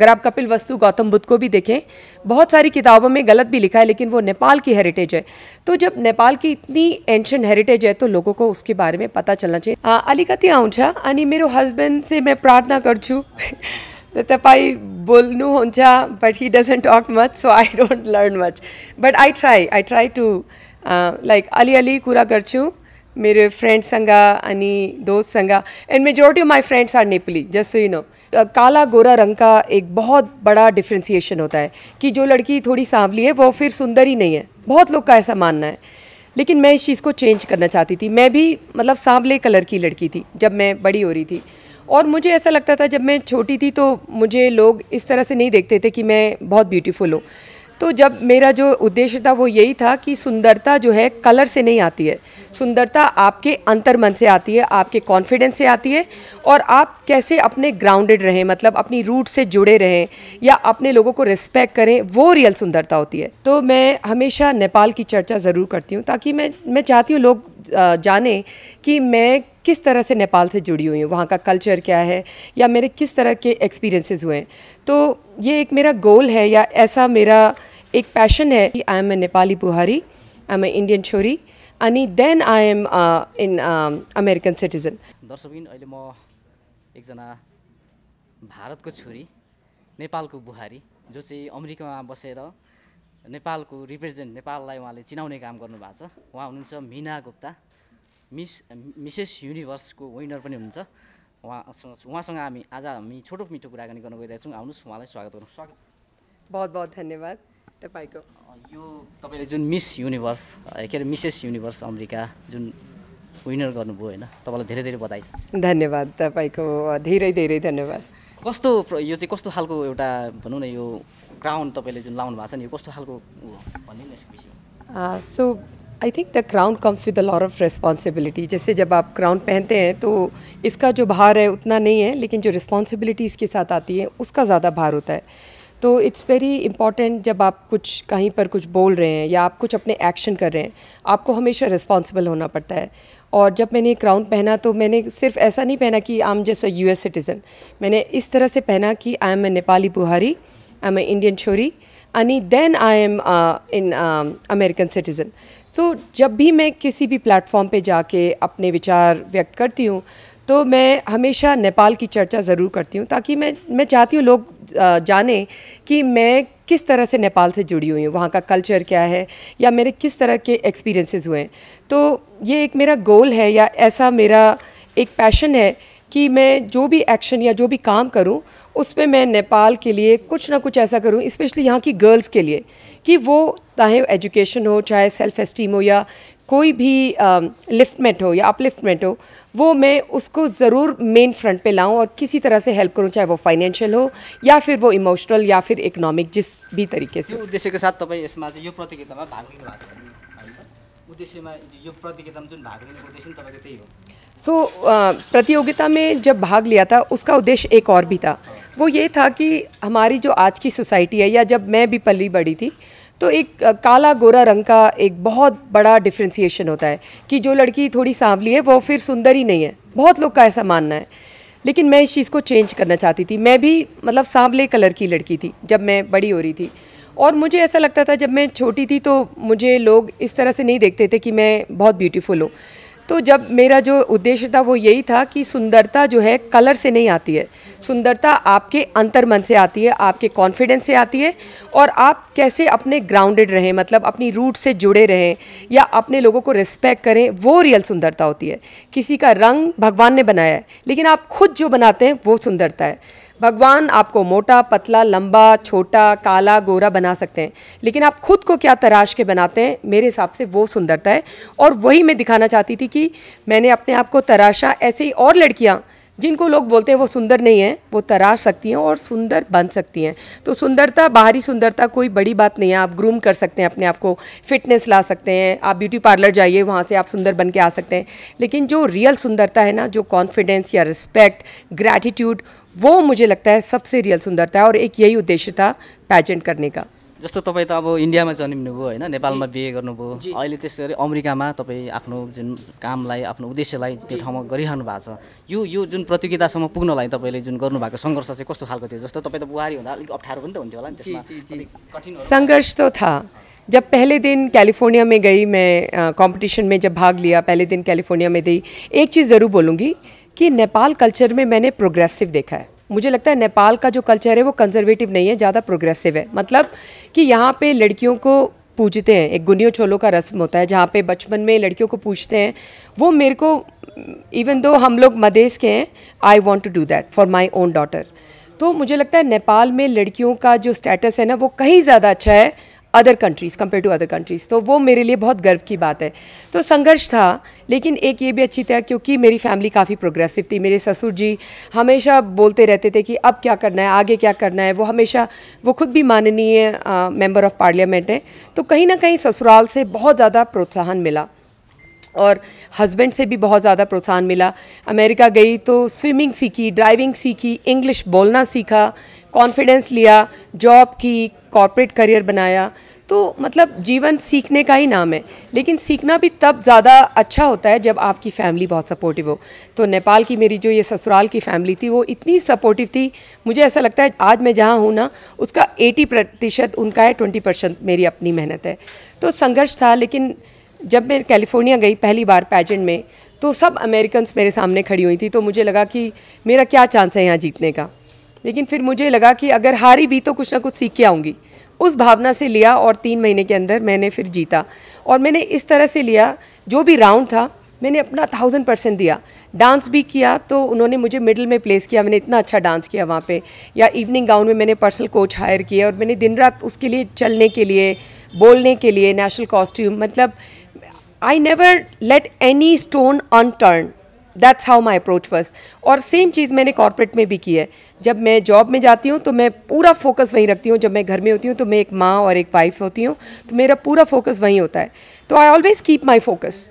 अगर आप कपिल वस्तु गौतम बुद्ध को भी देखें बहुत सारी किताबों में गलत भी लिखा है लेकिन वो नेपाल की हेरिटेज है तो जब नेपाल की इतनी एंशंट हेरिटेज है तो लोगों को उसके बारे में पता चलना चाहिए अलिकति आउँछ अनि मेरो हस्बैंड से मैं प्रार्थना तपाई बोलू हो but he doesn't talk much so I don't learn much but I try I try to like अलिअलि कुरा गर्छु मेरो फ्रेन्ड्ससँग अनि दोस्तसँग and majority of my friends are Nepali just so you know काला गोरा रंग का एक बहुत बड़ा डिफ्रेंसीशन होता है कि जो लड़की थोड़ी सांवली है वो फिर सुंदर ही नहीं है बहुत लोग का ऐसा मानना है लेकिन मैं इस चीज़ को चेंज करना चाहती थी मैं भी मतलब सांवले कलर की लड़की थी जब मैं बड़ी हो रही थी और मुझे ऐसा लगता था जब मैं छोटी थी तो मुझे लोग इस तरह से नहीं देखते थे कि मैं बहुत ब्यूटीफुल हूँ तो जब मेरा जो उद्देश्य था वो यही था कि सुंदरता जो है कलर से नहीं आती है सुंदरता आपके अंतर मन से आती है आपके कॉन्फिडेंस से आती है और आप कैसे अपने ग्राउंडेड रहें मतलब अपनी रूट से जुड़े रहें या अपने लोगों को रिस्पेक्ट करें वो रियल सुंदरता होती है तो मैं हमेशा नेपाल की चर्चा ज़रूर करती हूँ ताकि मैं मैं चाहती हूँ लोग जाने कि मैं किस तरह से नेपाल से जुड़ी हुई हूँ वहाँ का कल्चर क्या है या मेरे किस तरह के एक्सपीरियंसेस हुए हैं तो ये एक मेरा गोल है या ऐसा मेरा एक पैशन है कि आई एम ए नेपाली बुहारी आई एम ए इंडियन छोरी अनि then I am an American citizen दर्शकबिन अहिले म एकजना भारतको छोरी नेपालको बुहारी जो चाहिँ अमेरिकामा बसेर नेपालको रिप्रेजेन्ट नेपाललाई उहाँले चिनाउने काम गर्नुभएको छ उहाँ हुनुहुन्छ मिना गुप्ता मिस मिसेस युनिभर्सको विनर पनि हुनुहुन्छ उहाँसँग उहाँसँग हामी आज हामी छोटो मिठो कुराकानी गर्न गइरहेको छौँ आउनुहोस् उहाँलाई स्वागत गरौँ स्वागत छ बहुत बहुत धन्यवाद तपाईँको यो तपाईँले जुन मिस युनिभर्स के अरे मिसेस युनिभर्स अमेरिका जुन विनर गर्नुभयो होइन तपाईँलाई धेरै धेरै बधाई छ धन्यवाद तपाईँको धेरै धेरै धन्यवाद कस्तो यो चाहिँ कस्तो खालको एउटा भनौँ न यो क्राउन तपाईँले जुन लाउनु भएको छ नि यो कस्तो खालको भन्नु so I think the crown comes with the lot of responsibility जैसे जब आप क्राउन पहनते हैं तो इसका जो भार है उतना नहीं है लेकिन जो रिस्पॉन्सिबिलिटी इसके साथ आती है उसका ज़्यादा भार होता है तो इट्स वेरी इंपॉर्टेंट जब आप कुछ कहीं पर कुछ बोल रहे हैं या आप कुछ अपने एक्शन कर रहे हैं आपको हमेशा रिस्पॉन्सिबल होना पड़ता है और जब मैंने ये क्राउन पहना तो मैंने सिर्फ ऐसा नहीं पहना कि I am just a U S citizen मैंने इस तरह से पहना कि आई एम ए नेपाली बुहारी आई एम ए इंडियन छोरी एनी then I am an American citizen तो जब भी मैं किसी भी प्लेटफॉर्म पे जाके अपने विचार व्यक्त करती हूँ तो मैं हमेशा नेपाल की चर्चा ज़रूर करती हूँ ताकि मैं मैं चाहती हूँ लोग जाने कि मैं किस तरह से नेपाल से जुड़ी हुई हूँ वहाँ का कल्चर क्या है या मेरे किस तरह के एक्सपीरियंसेस हुए हैं तो ये एक मेरा गोल है या ऐसा मेरा एक पैशन है कि मैं जो भी एक्शन या जो भी काम करूं पर मैं नेपाल के लिए कुछ ना कुछ ऐसा करूं स्पेशली यहाँ की गर्ल्स के लिए कि वो चाहे एजुकेशन हो चाहे सेल्फ़ इस्टीम हो या कोई भी लिफ्टमेंट हो या अपलिफ्टमेंट हो वो मैं उसको ज़रूर मेन फ्रंट पे लाऊं और किसी तरह से हेल्प करूं चाहे वो फाइनेंशियल हो या फिर वो इमोशनल या फिर इकोनॉमिक जिस भी तरीके से के साथ तपाईँ यसमा चाहिँ यो में भाग लिनु भएको उद्देश्यमा यो में जो भाग लिनुको उद्देश्य तब हो सो so, प्रतियोगिता में जब भाग लिया था उसका उद्देश्य एक और भी था वो ये था कि हमारी जो आज की सोसाइटी है या जब मैं भी पली बड़ी थी तो एक काला गोरा रंग का एक बहुत बड़ा डिफ्रेंसीशन होता है कि जो लड़की थोड़ी सांवली है वो फिर सुंदर ही नहीं है बहुत लोग का ऐसा मानना है लेकिन मैं इस चीज़ को चेंज करना चाहती थी मैं भी मतलब सांवले कलर की लड़की थी जब मैं बड़ी हो रही थी और मुझे ऐसा लगता था जब मैं छोटी थी तो मुझे लोग इस तरह से नहीं देखते थे कि मैं बहुत ब्यूटीफुल हूँ तो जब मेरा जो उद्देश्य था वो यही था कि सुंदरता जो है कलर से नहीं आती है सुंदरता आपके अंतर मन से आती है आपके कॉन्फिडेंस से आती है और आप कैसे अपने ग्राउंडेड रहें मतलब अपनी रूट से जुड़े रहें या अपने लोगों को रिस्पेक्ट करें वो रियल सुंदरता होती है किसी का रंग भगवान ने बनाया है लेकिन आप खुद जो बनाते हैं वो सुंदरता है भगवान आपको मोटा पतला लंबा छोटा काला गोरा बना सकते हैं लेकिन आप खुद को क्या तराश के बनाते हैं मेरे हिसाब से वो सुंदरता है और वही मैं दिखाना चाहती थी कि मैंने अपने आप को तराशा ऐसे ही और लड़कियाँ जिनको लोग बोलते हैं वो सुंदर नहीं है वो तराश सकती हैं और सुंदर बन सकती हैं तो सुंदरता बाहरी सुंदरता कोई बड़ी बात नहीं है आप ग्रूम कर सकते हैं अपने आप को फिटनेस ला सकते हैं आप ब्यूटी पार्लर जाइए वहाँ से आप सुंदर बन के आ सकते हैं लेकिन जो रियल सुंदरता है ना जो कॉन्फिडेंस या रिस्पेक्ट ग्रैटिट्यूड वो मुझे लगता है सबसे रियल सुंदरता है और एक यही उद्देश्य था पैजेंट करने का जस्तो तपाईँ त अब इन्डियामा जन्मिनुभयो होइन नेपालमा बिहे गर्नुभयो अहिले त्यसै गरी अमेरिकामा तपाईँ आफ्नो जुन कामलाई आफ्नो उद्देश्यलाई त्यो ठाउँमा गरिरहनु भएको छ यो यो जुन प्रतियोगितासम्म पुग्नलाई तपाईँले जुन गर्नुभएको सङ्घर्ष चाहिँ कस्तो खालको थियो जस्तो तपाईँ त बुहारी हुँदा अलिक अप्ठ्यारो पनि त हुन्थ्यो होला नि त्यसमा कठिन सङ्घर्ष त था जब पहले दिन कैलिफोर्निया में गई मैं कंपटीशन में जब भाग लिया पहले दिन कैलिफोर्निया में गई एक चीज़ ज़रूर बोलूँगी कि नेपाल कल्चर में मैंने प्रोग्रेसिव देखा है मुझे लगता है नेपाल का जो कल्चर है वो कंजर्वेटिव नहीं है ज़्यादा प्रोग्रेसिव है मतलब कि यहाँ पे लड़कियों को पूजते हैं एक गुनियो चोलो का रस्म होता है जहाँ पे बचपन में लड़कियों को पूछते हैं वो मेरे को इवन दो हम लोग मदेश के हैं I want to do that for my own daughter तो मुझे लगता है नेपाल में लड़कियों का जो स्टेटस है ना वो कहीं ज़्यादा अच्छा है other countries compare to other countries तो वो मेरे लिए बहुत गर्व की बात है तो संघर्ष था लेकिन एक ये भी अच्छी था क्योंकि मेरी फैमिली काफ़ी प्रोग्रेसिव थी मेरे ससुर जी हमेशा बोलते रहते थे कि अब क्या करना है आगे क्या करना है वो हमेशा वो खुद भी माननीय मेम्बर ऑफ़ पार्लियामेंट हैं तो कहीं ना कहीं ससुराल से बहुत ज़्यादा प्रोत्साहन मिला और हस्बैंड से भी बहुत ज़्यादा प्रोत्साहन मिला अमेरिका गई तो स्विमिंग सीखी ड्राइविंग सीखी इंग्लिश बोलना सीखा कॉन्फिडेंस लिया जॉब की कॉरपोरेट करियर बनाया तो मतलब जीवन सीखने का ही नाम है लेकिन सीखना भी तब ज़्यादा अच्छा होता है जब आपकी फैमिली बहुत सपोर्टिव हो तो नेपाल की मेरी जो ये ससुराल की फैमिली थी वो इतनी सपोर्टिव थी मुझे ऐसा लगता है आज मैं जहाँ हूँ ना उसका 80 प्रतिशत उनका है 20 परसेंट मेरी अपनी मेहनत है तो संघर्ष था लेकिन जब मैं कैलिफोर्निया गई पहली बार पैजेंट में तो सब अमेरिकन्स मेरे सामने खड़ी हुई थी तो मुझे लगा कि मेरा क्या चांस है यहाँ जीतने का लेकिन फिर मुझे लगा कि अगर हारी भी तो कुछ ना कुछ सीख के आऊँगी उस भावना से लिया और तीन महीने के अंदर मैंने फिर जीता और मैंने इस तरह से लिया जो भी राउंड था मैंने अपना थाउजेंड परसेंट दिया डांस भी किया तो उन्होंने मुझे मिडिल में प्लेस किया मैंने इतना अच्छा डांस किया वहाँ पे या इवनिंग गाउन में मैंने पर्सनल कोच हायर किया और मैंने दिन रात उसके लिए चलने के लिए बोलने के लिए नेशनल कॉस्ट्यूम मतलब I never let any stone unturned that's how my approach was और सेम चीज़ मैंने कॉरपोरेट में भी की है जब मैं जॉब में जाती हूँ तो मैं पूरा फोकस वहीं रखती हूँ जब मैं घर में होती हूँ तो मैं एक माँ और एक वाइफ होती हूँ तो मेरा पूरा फोकस वहीं होता है तो I always keep my focus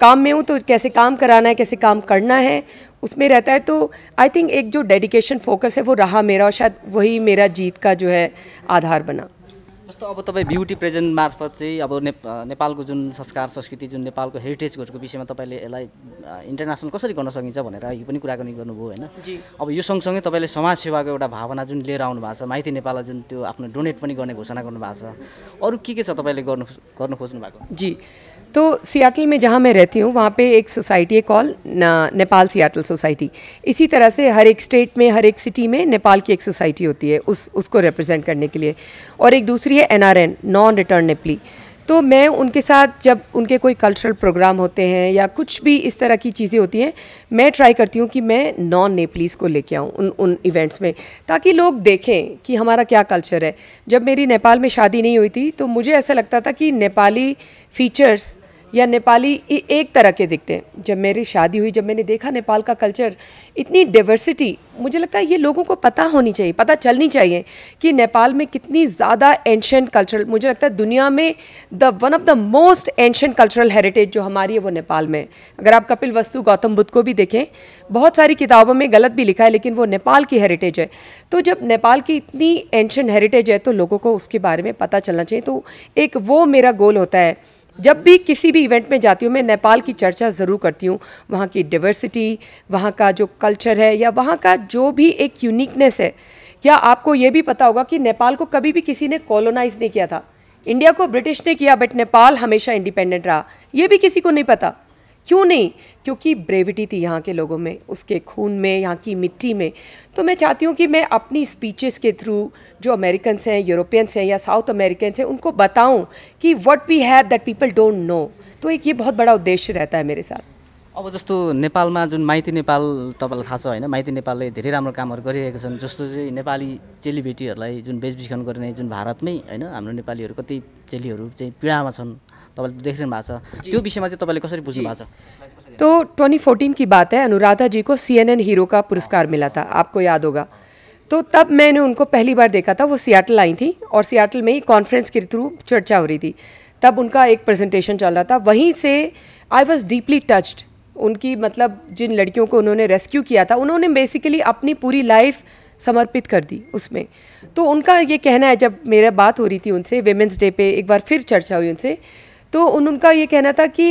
काम में हूँ तो कैसे काम कराना है कैसे काम करना है उसमें रहता है तो आई थिंक एक जो डेडिकेशन फोकस है वो रहा मेरा और शायद वही मेरा जीत का जो है आधार बना जस्तो अब तपाईँ ब्युटी प्रेजेन्ट मार्फत चाहिँ अब नेपालको जुन संस्कार संस्कृति जुन नेपालको हेरिटेजहरूको विषयमा तपाईँले यसलाई इन्टरनेसनल कसरी गर्न सकिन्छ भनेर यो पनि कुराकानी गर्नुभयो होइन अब यो सँगसँगै तपाईँले समाजसेवाको एउटा भावना जुन लिएर आउनु भएको छ माइती नेपाललाई जुन त्यो आफ्नो डोनेट पनि गर्ने घोषणा गर्नुभएको छ अरू के के छ तपाईँले गर्नु गर्नु खोज्नु भएको जी तो सियाटल में जहाँ मैं रहती हूँ वहाँ पे एक सोसाइटी है कॉल नेपाल सियाटल सोसाइटी इसी तरह से हर एक स्टेट में हर एक सिटी में नेपाल की एक सोसाइटी होती है उस उसको रिप्रेजेंट करने के लिए और एक दूसरी है एन नॉन रिटर्न नेपली तो मैं उनके साथ जब उनके कोई कल्चरल प्रोग्राम होते हैं या कुछ भी इस तरह की चीज़ें होती हैं मैं ट्राई करती हूँ कि मैं नॉन नेपलीज़ को लेके आऊँ उन उन इवेंट्स में ताकि लोग देखें कि हमारा क्या कल्चर है जब मेरी नेपाल में शादी नहीं हुई थी तो मुझे ऐसा लगता था कि नेपाली फीचर्स या नेपाली एक तरह के दिखते हैं जब मेरी शादी हुई जब मैंने देखा नेपाल का कल्चर इतनी डाइवर्सिटी मुझे लगता है ये लोगों को पता होनी चाहिए पता चलनी चाहिए कि नेपाल में कितनी ज़्यादा एंशेंट कल्चरल मुझे लगता है दुनिया में the one of the most ancient cultural heritage जो हमारी है वो नेपाल में अगर आप कपिल वस्तु गौतम बुद्ध को भी देखें बहुत सारी किताबों में गलत भी लिखा है लेकिन वो नेपाल की हेरिटेज है तो जब नेपाल की इतनी एंशेंट हेरिटेज है तो लोगों को उसके बारे में पता चलना चाहिए तो एक वो मेरा गोल होता है जब भी किसी भी इवेंट में जाती हूँ मैं नेपाल की चर्चा ज़रूर करती हूँ वहाँ की डिवर्सिटी वहाँ का जो कल्चर है या वहाँ का जो भी एक यूनिकनेस है क्या आपको ये भी पता होगा कि नेपाल को कभी भी किसी ने कॉलोनाइज नहीं किया था इंडिया को ब्रिटिश ने किया बट नेपाल हमेशा इंडिपेंडेंट रहा ये भी किसी को नहीं पता क्यों नहीं क्योंकि ब्रेविटी थी यहाँ के लोगों में उसके खून में यहाँ की मिट्टी में तो मैं चाहती हूँ कि मैं अपनी स्पीचेस के थ्रू जो अमेरिकन हैं यूरोपियंस हैं या साउथ अमेरिकन हैं उनको बताऊँ कि what we have that people don't know तो एक ये बहुत बडा उद्देश्य रहता है मेरे साथ अब जस्तो नेपालमा जुन माइती नेपाल तपाईँलाई थाहा छ होइन माइती नेपालले धेरै राम्रो कामहरू गरिरहेका छन् जस्तो चाहिँ नेपाली चेलीबेटीहरूलाई जुन बेचबिखन गर्ने जुन भारतमै होइन हाम्रो नेपालीहरू कति चेलीहरू चाहिँ पीडामा छन् तब देख तो विषय में तब कसरी बुझ्नु तो ट्वेंटी फोर्टीन की बात है अनुराधा जी को सीएनएन हीरो का पुरस्कार मिला था आपको याद होगा तो तब मैंने उनको पहली बार देखा था वो सियाटल आई थी और सियाटल में ही कॉन्फ्रेंस के थ्रू चर्चा हो रही थी तब उनका एक प्रेजेंटेशन चल रहा था वहीं से आई वॉज डीपली टच्ड उनकी मतलब जिन लड़कियों को उन्होंने रेस्क्यू किया था उन्होंने बेसिकली अपनी पूरी लाइफ समर्पित कर दी उसमें तो उनका ये कहना है जब मेरा बात हो रही थी उनसे वेमेंस डे पे एक बार फिर चर्चा हुई उनसे तो उनका ये कहना था कि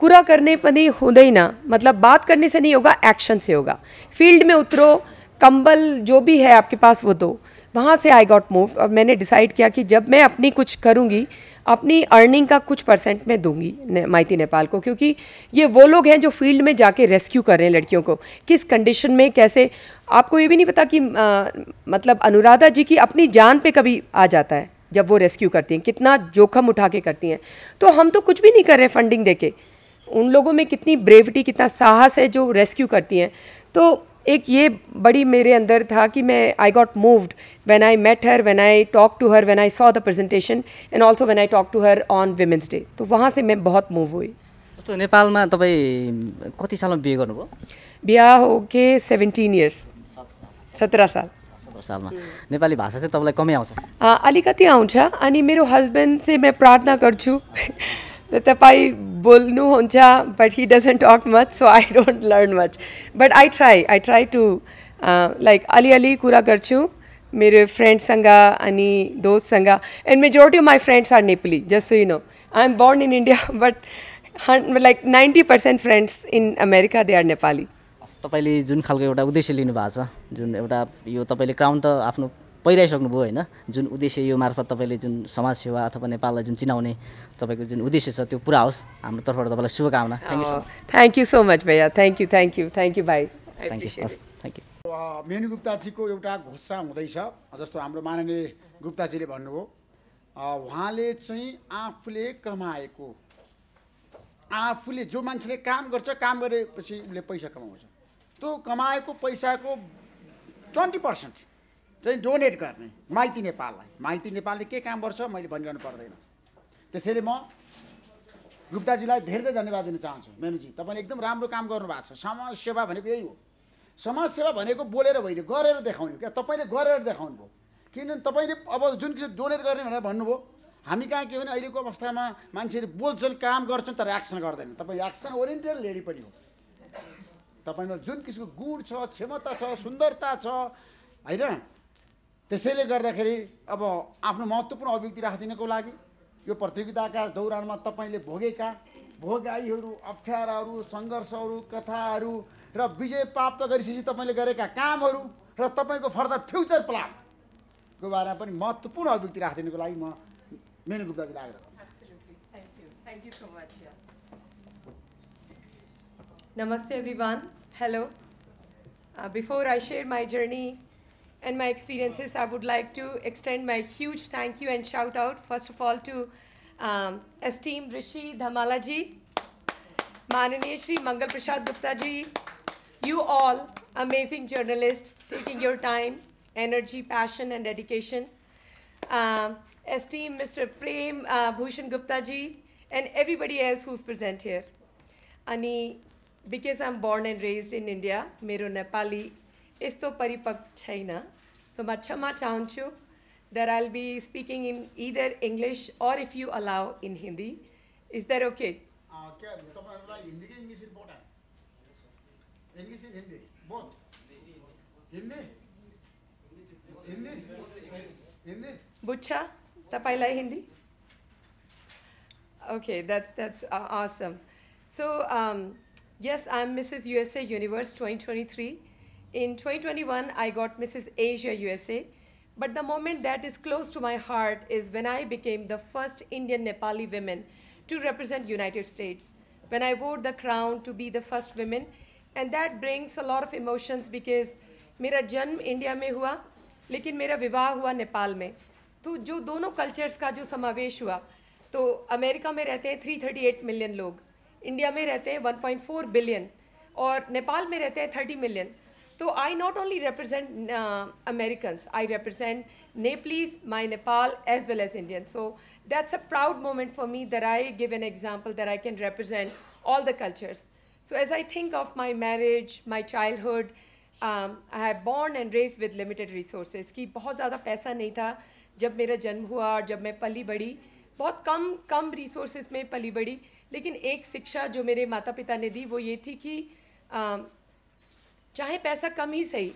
कुरा करने पर नहीं खुद ही ना मतलब बात करने से नहीं होगा एक्शन से होगा फील्ड में उतरो कंबल जो भी है आपके पास वो दो वहाँ से आई गॉट मूव और मैंने डिसाइड किया कि जब मैं अपनी कुछ करूँगी अपनी अर्निंग का कुछ परसेंट मैं दूंगी ने, माइती नेपाल को क्योंकि ये वो लोग हैं जो फील्ड में जाके रेस्क्यू कर रहे हैं लड़कियों को किस कंडीशन में कैसे आपको ये भी नहीं पता कि आ, मतलब अनुराधा जी की अपनी जान पे कभी आ जाता है जब वो रेस्क्यू करती हैं कितना जोखम उठा के करती हैं तो हम तो कुछ भी नहीं कर रहे फंडिंग दे के उन लोगों में कितनी ब्रेविटी कितना साहस है जो रेस्क्यू करती हैं तो एक ये बड़ी मेरे अंदर था कि मैं I got moved when I met her when I talk to her when I saw the presentation and also when I talk to her on women's day तो वहाँ से मैं बहुत मूव हुई जस्तो नेपालमा तपाईँ कति सालमा बिहे गर्नुभयो बिहा हो के सेभेन्टिन इयर्स सत्र साल साल में नेपाली भाषा से तब कमी आँच अलिक आउँछ अनि हस्बेंड से मैं प्रार्थना गर्छु तपाईँ बोल्नुहुन्छ but he doesn't talk much so I don't learn much but I try I try to like अलिअलि कुरा गर्छु मेरो फ्रेन्ड्ससँग अनि दोस्तसँग and majority of my friends are Nepali just so you know I am born in India but like ninety percent friends in America they are Nepali तपाईँले जुन खालको एउटा उद्देश्य लिनुभएको छ जुन एउटा यो तपाईँले क्राउन त आफ्नो पहिराइसक्नुभयो होइन जुन उद्देश्य यो मार्फत तपाईँले जुन समाजसेवा अथवा नेपाललाई जुन चिनाउने तपाईँको जुन उद्देश्य छ त्यो पुरा होस् हाम्रो तर्फबाट तपाईँलाई शुभकामना thank you thank you so much भैया thank you thank you thank you भाइ थ्याङ्क यू हस् थ्याङ्क यू मेन गुप्ताजीको एउटा घोषणा हुँदैछ जस्तो हाम्रो माननीय गुप्ताजीले भन्नुभयो uh, उहाँले चाहिँ आफूले कमाएको आफूले जो मान्छेले काम गर्छ काम गरेपछि उसले पैसा कमाउँछ त्यो कमाएको पैसाको ट्वेन्टी पर्सेन्ट चाहिँ डोनेट गर्ने माइती नेपाललाई माइती नेपालले के काम गर्छ मैले भनिरहनु पर्दैन त्यसैले म गुप्ताजीलाई धेरै धन्यवाद दिन चाहन्छु मेनुजी तपाईँले एकदम राम्रो काम गर्नु भएको छ समाजसेवा भनेको यही हो समाजसेवा भनेको बोलेर होइन गरेर देखाउने क्या तपाईँले गरेर देखाउनु देखाउनुभयो किनभने तपाईँले अब जुन किसिम डोनेट गर्ने भनेर भन्नुभयो हामी कहाँ के भने अहिलेको अवस्थामा मान्छेहरू बोल्छन् काम गर्छन् तर एक्सन गर्दैन तपाईँ एक्सन ओरिएन्टेड लेडी पनि हो तपाईँमा जुन किसिमको गुण छ क्षमता छ सुन्दरता छ होइन त्यसैले गर्दाखेरि अब आफ्नो महत्त्वपूर्ण अभिव्यक्ति राखिदिनको लागि यो प्रतियोगिताका दौरानमा तपाईँले भोगेका भोगाईहरू अप्ठ्याराहरू सङ्घर्षहरू कथाहरू र विजय प्राप्त गरिसकेपछि तपाईँले गरेका कामहरू र तपाईँको फर्दर फ्युचर प्लानको बारेमा पनि महत्त्वपूर्ण अभिव्यक्ति राखिदिनुको लागि म मेन गुप्ताजीलाई आग्रह गर्छु Namaste everyone. Hello. Uh, before I share my journey and my experiences, I would like to extend my huge thank you and shout out, first of all, to um, esteemed Rishi Dhamalaji, Mananiya Shri Mangal Gupta ji, you all, amazing journalists, taking your time, energy, passion, and dedication. Um, esteemed Mr. Prem uh, Bhushan Gupta ji, and everybody else who's present here. Ani because I'm born and raised in India, मेरो नेपाली यस्तो परिपक्व छैन So ma क्षमा चाहन्छु that I'll be speaking in either English or if you allow in Hindi. Is that okay? Uh, Hindi English important. English and Hindi, both. Hindi? Hindi? Hindi? Bucha, tapailai Hindi? Okay, that's, that's uh, awesome. So, um, Yes, I'm Mrs. USA Universe 2023. In 2021, I got Mrs. Asia USA. But the moment that is close to my heart is when I became the first Indian Nepali woman to represent United States. When I wore the crown to be the first woman, and that brings a lot of emotions because मेरा जन्म India में हुआ लेकिन मेरा विवाह हुआ नेपाल में तो जो दोनों कल्चर्स का जो समावेश हुआ तो अमेरिका में रहते हैं 338 लोग इंडिया में रहते हैं 1.4 बिलियन और नेपाल में रहते हैं 30 मिलियन तो I not only represent American I represent Nepalese my Nepal as well as Indian so that's a proud moment for me there I give an example there I can represent all the cultures so as I think of my marriage my childhood I have born and raise with limited resources कि बहुत ज़्यादा पैसा नहीं था जब मेरा जन्म हुआ और जब मैं पली बड़ी बहुत कम कम रिसोर्सेज में पली बड़ी लेकिन एक शिक्षा जो मेरे माता पिता ने दी वो ये थी कि चाहे पैसा कम ही सही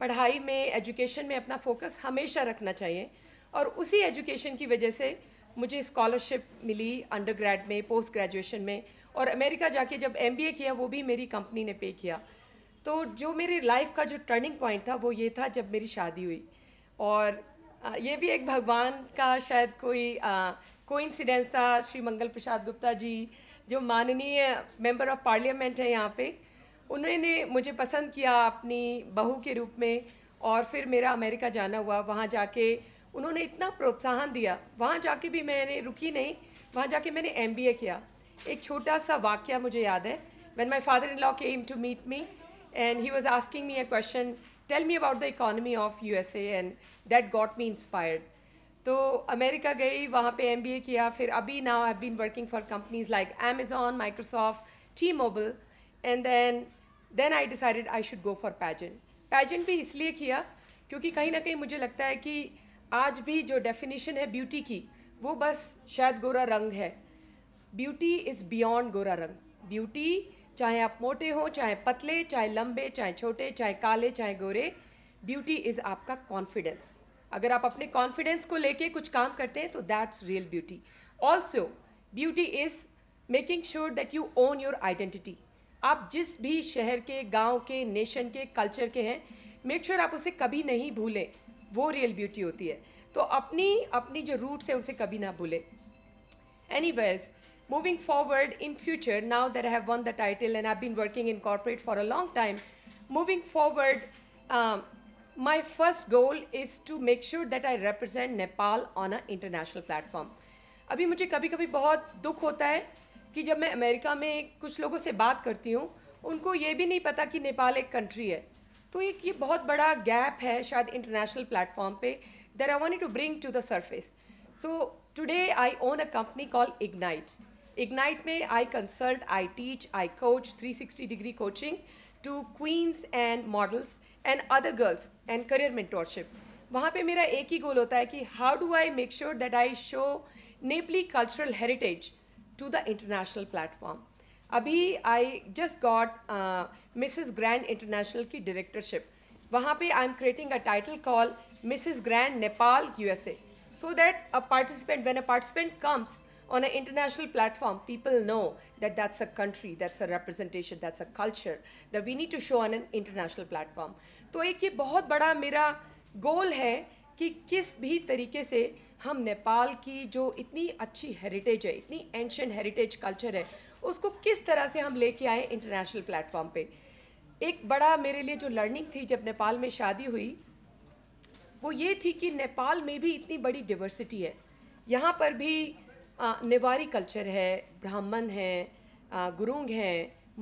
पढ़ाई में एजुकेशन में अपना फोकस हमेशा रखना चाहिए और उसी एजुकेशन की वजह से मुझे स्कॉलरशिप मिली अंडर में पोस्ट ग्रेजुएशन में और अमेरिका जाके जब एम किया वो भी मेरी कंपनी ने पे किया तो जो मेरे लाइफ का जो टर्निंग पॉइंट था वो ये था जब मेरी शादी हुई और ये भी एक भगवान का शायद कोई कोइंसिडेंस था श्री मंगल प्रसाद गुप्ता जी जो माननीय मेंबर ऑफ पार्लियामेंट हैं यहाँ पे उन्होंने मुझे पसंद किया अपनी बहू के रूप में और फिर मेरा अमेरिका जाना हुआ वहाँ जाके उन्होंने इतना प्रोत्साहन दिया वहाँ जाके भी मैंने रुकी नहीं वहाँ जाके मैंने एम किया एक छोटा सा वाक्य मुझे याद है when my father in law came to meet me and he was asking me a question tell me about the economy of U S and that got me inspired तो America गई वहाँ पे M किया फिर अभी now I been working for companies like Amazon Microsoft T Mobile and then then I decided I should go for pageant pageant भी इसलिए किया क्योंकि कहीं ना कहीं मुझे लगता है कि आज भी जो डेफिनेशन है ब्यूटी की वो बस शायद गोरा रंग है ब्यूटी इज़ बियॉन्ड गोरा रंग ब्यूटी चाहे आप मोटे हों चाहे पतले चाहे लंबे चाहे छोटे चाहे काले चाहे गोरे ब्यूटी इज़ आपका कॉन्फिडेंस अगर आप अपने कॉन्फिडेंस को लेके कुछ काम करते हैं तो that's real beauty also beauty is making sure that you own your identity आप जिस भी शहर के गांव के नेशन के कल्चर के हैं मेक श्योर sure आप उसे कभी नहीं भूलें वो रियल ब्यूटी होती है तो अपनी अपनी जो रूट्स हैं उसे कभी ना भूलें anyways moving forward in future now that have won the title and and i've been working in corporate for a long time moving um, my first goal is to make sure that I represent Nepal on an international platform. अभी मुझे कभी कभी बहुत दुख होता है कि जब मैं अमेरिका में कुछ लोगों से बात करती हूँ उनको ये भी नहीं पता कि नेपाल एक कंट्री है तो एक ये बहुत बड़ा गैप है शायद इंटरनेशनल प्लेटफॉर्म पे there I want to bring to the surface so today I own a company call Ignite Ignite में I consult I teach I coach 360 degree coaching to queens and models and other girls and career mentorship वहाँ पे मेरा एक ही goal होता है कि how do I make sure that I show Nepali cultural heritage to the international platform अभी I just got Mrs grand International की डायरेक्टरशिप वहाँ पे I am creating a title call Mrs Grand Nepal so that a participant when a participant comes on an international platform people know that that's a country that's a representation that's a culture that we need to show on an international platform तो एक ये बहुत बड़ा मेरा गोल है कि किस भी तरीके से हम नेपाल की जो इतनी अच्छी हेरिटेज है इतनी एंशेंट हेरिटेज कल्चर है उसको किस तरह से हम लेके आए इंटरनेशनल प्लेटफॉर्म पे एक बड़ा मेरे लिए जो लर्निंग थी जब नेपाल में शादी हुई वो ये थी कि नेपाल में भी इतनी बड़ी डिवर्सिटी है यहाँ पर भी आ, नेवारी कल्चर है ब्राह्मण हैं गुरुंग हैं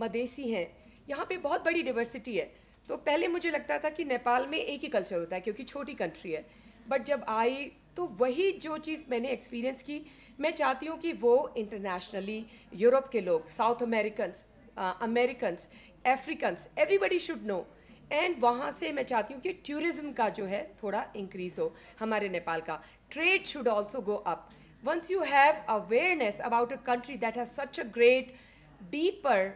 मदेसी हैं यहाँ पे बहुत बड़ी डिवर्सिटी है तो पहले मुझे लगता था कि नेपाल में एक ही कल्चर होता है क्योंकि छोटी कंट्री है बट जब आई तो वही जो चीज़ मैंने एक्सपीरियंस की मैं चाहती हूँ कि वो इंटरनेशनली यूरोप के लोग South Americans Americans Africans everybody should know and वहाँ से मैं चाहती हूँ कि टूरिज़्म का जो है थोड़ा इंक्रीज़ हो हमारे नेपाल का trade should also go up once you have awareness about a country that has such a great deeper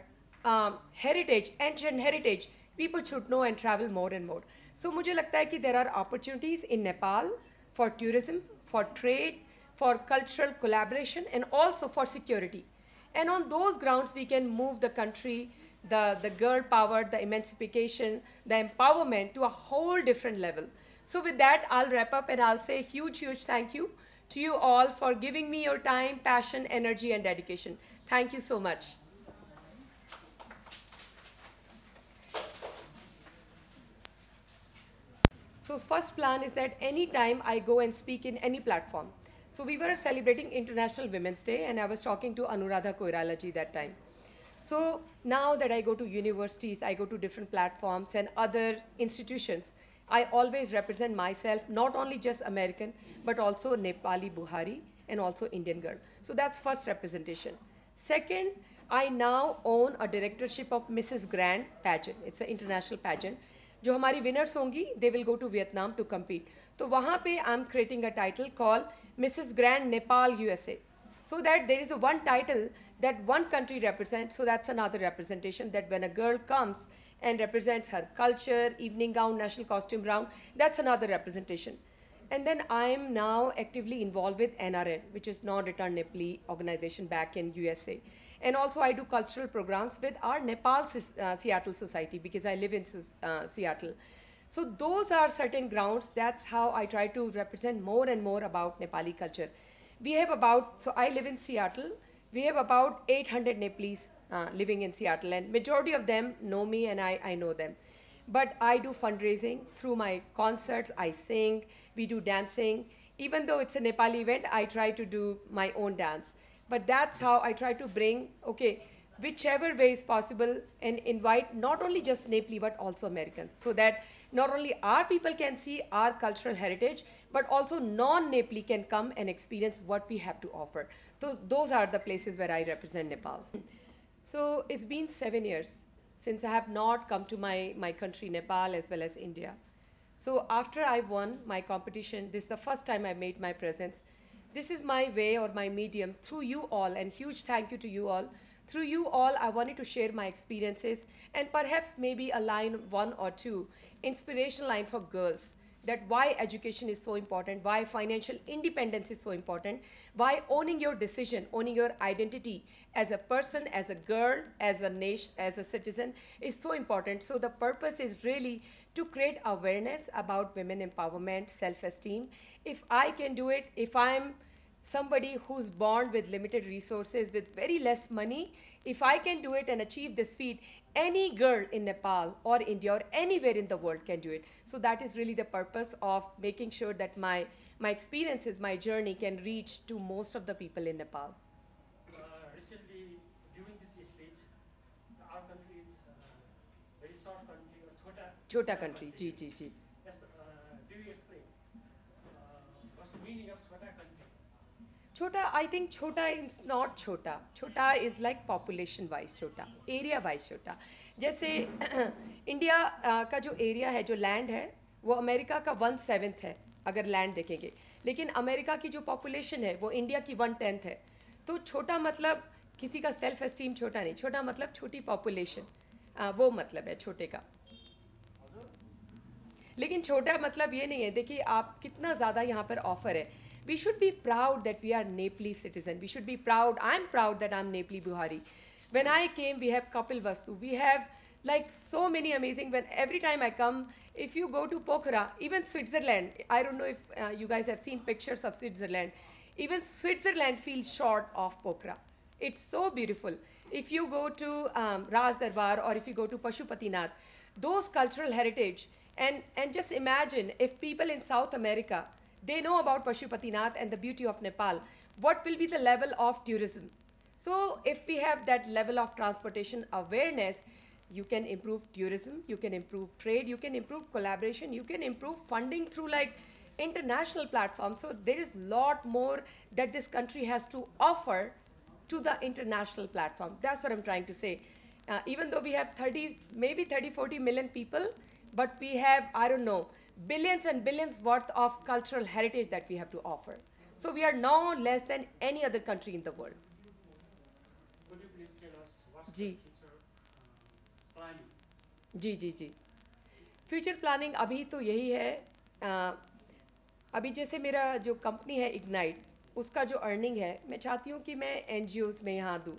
heritage heritage heritage people should know and travel more and more. So मुझे लगता है कि there are opportunities in Nepal for tourism, for trade, for cultural collaboration, and also for security. And on those grounds, we can move the country, the, the girl power, the emancipation, the empowerment to a whole different level. So with that, I'll wrap up and I'll say huge, huge thank you to you all for giving me your time, passion, energy, and dedication. Thank you so much. So first plan is that any time I go and speak in any platform. So we were celebrating International Women's Day, and I was talking to Anuradha Koiralaji that time. So now that I go to universities, I go to different platforms and other institutions, I always represent myself, not only just American, but also Nepali Buhari and also Indian girl. So that's first representation. Second, I now own a directorship of Mrs. Grand pageant. It's an international pageant. जो हमारी winners होंगी they will go to Vietnam to compete तो वहाँ पे I am creating a title call Mrs Grand Nepal so that there is a one title that one country represents so that's another representation that when a girl comes and represents her culture evening gown national costume round that's another representation and then i'm now actively involved with nrn which is non-return nepali organization back in usa and also I do cultural programs with our Nepal uh, Seattle Society because I live in uh, Seattle. So those are certain grounds. That's how I try to represent more and more about Nepali culture. We have about, so I live in Seattle. We have about 800 Nepalese uh, living in Seattle and majority of them know me and I, I know them. But I do fundraising through my concerts. I sing, we do dancing. Even though it's a Nepali event, I try to do my own dance. But that's how I try to bring, okay, whichever way is possible and invite not only just Nepali but also Americans so that not only our people can see our cultural heritage but also non nepali can come and experience what we have to offer. Those, those are the places where I represent Nepal. So it's been seven years since I have not come to my, my country Nepal as well as India. So after I won my competition, this is the first time I made my presence this is my way or my medium through you all, and huge thank you to you all. Through you all, I wanted to share my experiences and perhaps maybe a line one or two, inspirational line for girls that why education is so important, why financial independence is so important, why owning your decision, owning your identity as a person, as a girl, as a nation, as a citizen is so important. So the purpose is really to create awareness about women empowerment, self-esteem. If I can do it, if I'm somebody who's born with limited resources, with very less money, if I can do it and achieve this feat, any girl in Nepal or India or anywhere in the world can do it. So that is really the purpose of making sure that my, my experiences, my journey can reach to most of the people in Nepal. Uh, recently, during this stage, our country is uh, very short country, or uh, chota, chota country, Ji, ji, ji. Yes, uh, do you explain? what's the meaning of छोटा I think छोटा is not छोटा छोटा is like population wise छोटा area wise छोटा जैसे India uh, का जो area है जो लैंड है वो अमेरिका का वन सेवेंथ है अगर लैंड देखेंगे लेकिन अमेरिका की जो पॉपुलेशन है वो इंडिया की वन टेंथ है तो छोटा मतलब किसी का सेल्फ एस्टीम छोटा नहीं छोटा मतलब छोटी पॉपुलेशन uh, वो मतलब है छोटे का लेकिन छोटा मतलब ये नहीं है देखिए आप कितना ज़्यादा यहाँ पर ऑफर है We should be proud that we are Nepali citizen. We should be proud. I'm proud that I'm Nepali Buhari. When I came, we have Kapil Vastu. We have like so many amazing. When every time I come, if you go to Pokhara, even Switzerland, I don't know if uh, you guys have seen pictures of Switzerland. Even Switzerland feels short of Pokhara. It's so beautiful. If you go to um, Raj Darbar or if you go to Pashupatinath, those cultural heritage, and, and just imagine if people in South America they know about Pashupatinath and the beauty of Nepal. What will be the level of tourism? So if we have that level of transportation awareness, you can improve tourism, you can improve trade, you can improve collaboration, you can improve funding through like international platforms. So there is lot more that this country has to offer to the international platform. That's what I'm trying to say. Uh, even though we have 30, maybe 30, 40 million people, but we have, I don't know, billions and billions worth of cultural heritage that we have to offer. So we are no less than any other country in the world. Could you please tell us what's जी. the future uh, planning? जी जी जी future planning अभी तो यही है आ, अभी जैसे मेरा जो कंपनी है इग्नाइट उसका जो अर्निंग है मैं चाहती हूँ कि मैं एन में यहाँ दूँ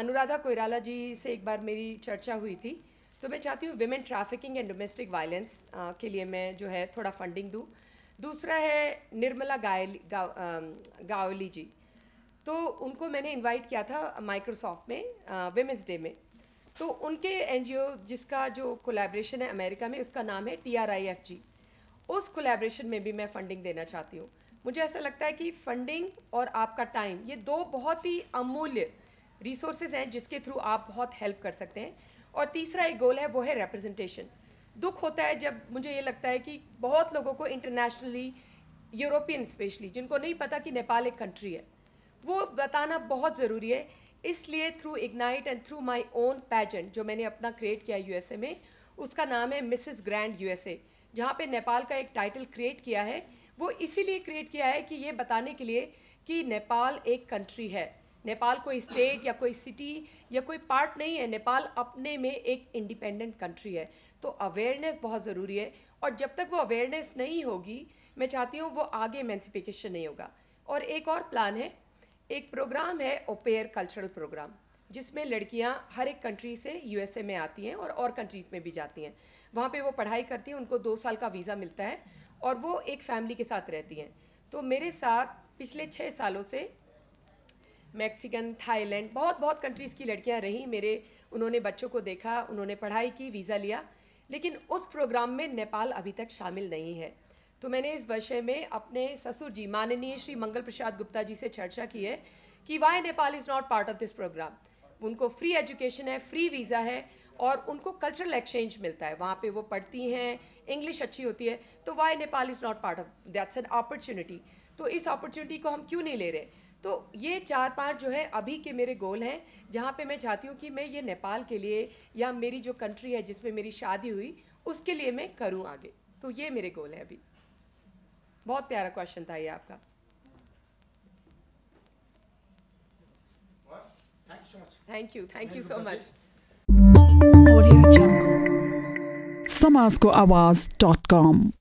अनुराधा कोयराला जी से एक बार मेरी चर्चा हुई थी तो मैं चाहती हूँ women trafficking and domestic violence के लिए मैं जो है थोड़ा फंडिंग दूँ दूसरा है निर्मला गायली um, गावली जी तो उनको मैंने इनवाइट किया था माइक्रोसॉफ्ट में वेमेंस uh, डे में तो उनके एन जिसका जो कोलैबोरेशन है अमेरिका में उसका नाम है T R I F G उस कोलैबोरेशन में भी मैं फंडिंग देना चाहती हूँ मुझे ऐसा लगता है कि फंडिंग और आपका टाइम ये दो बहुत ही अमूल्य रिसोर्सेज हैं जिसके थ्रू आप बहुत हेल्प कर सकते हैं और तीसरा एक गोल है वो है रिप्रेजेंटेशन दुख होता है जब मुझे ये लगता है कि बहुत लोगों को इंटरनेशनली यूरोपियन स्पेशली जिनको नहीं पता कि नेपाल एक कंट्री है वो बताना बहुत ज़रूरी है इसलिए through Ignite and through my own pageant जो मैंने अपना क्रिएट किया यूएसए में उसका नाम है मिसेस ग्रैंड यूएसए जहाँ पे नेपाल का एक टाइटल क्रिएट किया है वो इसीलिए क्रिएट किया है कि ये बताने के लिए कि नेपाल एक कंट्री है नेपाल कोई स्टेट या कोई सिटी या कोई पार्ट नहीं है नेपाल अपने में एक इंडिपेंडेंट कंट्री है तो अवेयरनेस बहुत ज़रूरी है और जब तक वो अवेयरनेस नहीं होगी मैं चाहती हूँ वो आगे मैंसिफिकेशन नहीं होगा और एक और प्लान है एक प्रोग्राम है ओपेयर कल्चरल प्रोग्राम जिसमें लड़कियां हर एक कंट्री से यूएसए में आती हैं और और कंट्रीज़ में भी जाती हैं वहाँ पे वो पढ़ाई करती हैं उनको दो साल का वीज़ा मिलता है और वो एक फैमिली के साथ रहती हैं तो मेरे साथ पिछले छः सालों से मैक्सिकन थाईलैंड बहुत बहुत कंट्रीज़ की लड़कियाँ रहीं मेरे उन्होंने बच्चों को देखा उन्होंने पढ़ाई की वीज़ा लिया लेकिन उस प्रोग्राम में नेपाल अभी तक शामिल नहीं है तो मैंने इस विषय में अपने ससुर जी माननीय श्री मंगल प्रसाद गुप्ता जी से चर्चा की है कि why Nepal is not part of this program उनको फ्री एजुकेशन है फ्री वीज़ा है और उनको कल्चरल एक्सचेंज मिलता है वहाँ पे वो पढ़ती हैं इंग्लिश अच्छी होती है तो why Nepal is not part of that's an opportunity तो इस अपॉर्चुनिटी को हम क्यों नहीं ले रहे तो ये चार पांच जो है अभी के मेरे गोल हैं जहाँ पे मैं चाहती हूँ कि मैं ये नेपाल के लिए या मेरी जो कंट्री है जिसमें मेरी शादी हुई उसके लिए मैं करूँ आगे तो ये मेरे गोल हैं अभी बहुत प्यारा क्वेश्चन था ये आपका thank you thank you so much समाज को आवाज डॉट कॉम